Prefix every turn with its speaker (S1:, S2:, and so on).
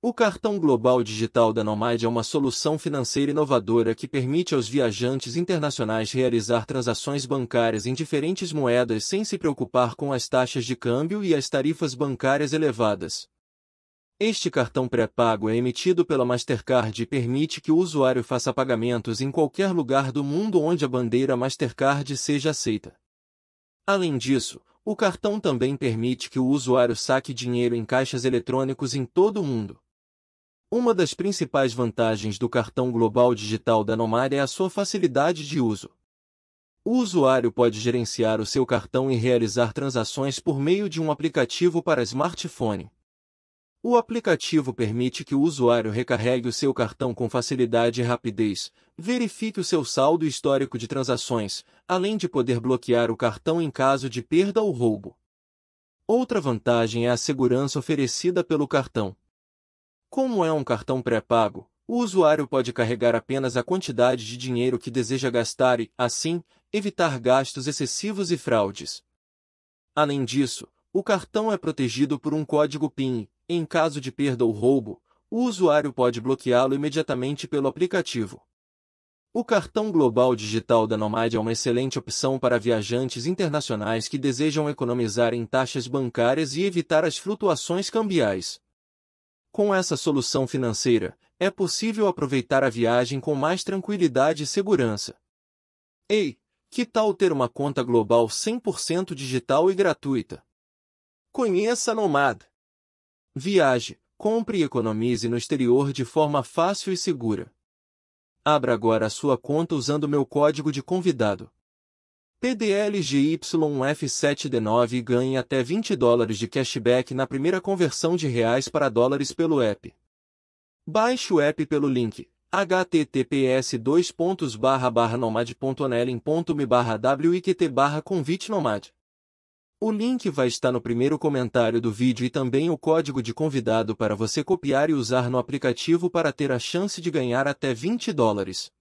S1: O cartão global digital da Nomad é uma solução financeira inovadora que permite aos viajantes internacionais realizar transações bancárias em diferentes moedas sem se preocupar com as taxas de câmbio e as tarifas bancárias elevadas. Este cartão pré-pago é emitido pela Mastercard e permite que o usuário faça pagamentos em qualquer lugar do mundo onde a bandeira Mastercard seja aceita. Além disso, o cartão também permite que o usuário saque dinheiro em caixas eletrônicos em todo o mundo. Uma das principais vantagens do cartão global digital da Nomar é a sua facilidade de uso. O usuário pode gerenciar o seu cartão e realizar transações por meio de um aplicativo para smartphone. O aplicativo permite que o usuário recarregue o seu cartão com facilidade e rapidez, verifique o seu saldo e histórico de transações, além de poder bloquear o cartão em caso de perda ou roubo. Outra vantagem é a segurança oferecida pelo cartão. Como é um cartão pré-pago, o usuário pode carregar apenas a quantidade de dinheiro que deseja gastar e, assim, evitar gastos excessivos e fraudes. Além disso, o cartão é protegido por um código PIN. em caso de perda ou roubo, o usuário pode bloqueá-lo imediatamente pelo aplicativo. O cartão global digital da Nomad é uma excelente opção para viajantes internacionais que desejam economizar em taxas bancárias e evitar as flutuações cambiais. Com essa solução financeira, é possível aproveitar a viagem com mais tranquilidade e segurança. Ei, que tal ter uma conta global 100% digital e gratuita? Conheça a Nomad. Viaje, compre e economize no exterior de forma fácil e segura. Abra agora a sua conta usando meu código de convidado pdlgyf 7 d 9 e ganhe até 20 dólares de cashback na primeira conversão de reais para dólares pelo app. Baixe o app pelo link https nomadnellinme wiqt convite nomad. O link vai estar no primeiro comentário do vídeo e também o código de convidado para você copiar e usar no aplicativo para ter a chance de ganhar até 20 dólares.